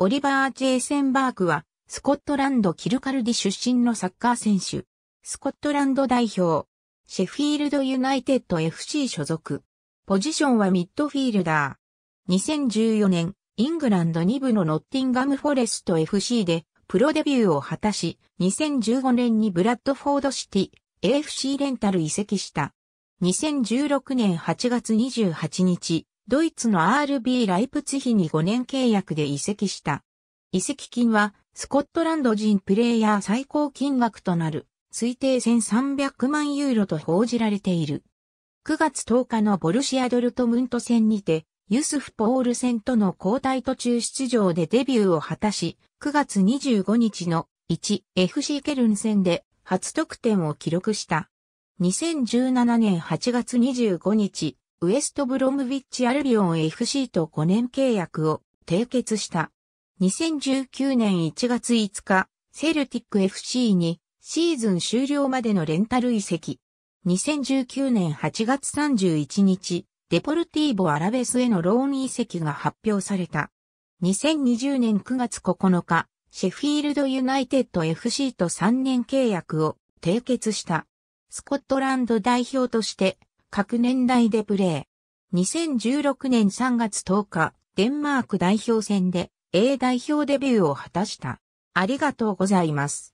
オリバー・ジェイセンバークは、スコットランド・キルカルディ出身のサッカー選手。スコットランド代表。シェフィールド・ユナイテッド FC 所属。ポジションはミッドフィールダー。2014年、イングランド2部のノッティンガム・フォレスト FC で、プロデビューを果たし、2015年にブラッドフォードシティ、AFC レンタル移籍した。2016年8月28日、ドイツの RB ライプツヒに5年契約で移籍した。移籍金は、スコットランド人プレイヤー最高金額となる、推定1300万ユーロと報じられている。9月10日のボルシア・ドルトムント戦にて、ユスフ・ポール戦との交代途中出場でデビューを果たし、9月25日の 1FC ケルン戦で初得点を記録した。2017年8月25日、ウエストブロムビッチアルビオン FC と5年契約を締結した。2019年1月5日、セルティック FC にシーズン終了までのレンタル移籍。2019年8月31日、デポルティーボ・アラベスへのローン移籍が発表された。2020年9月9日、シェフィールドユナイテッド FC と3年契約を締結した。スコットランド代表として各年代でプレー。2016年3月10日、デンマーク代表戦で A 代表デビューを果たした。ありがとうございます。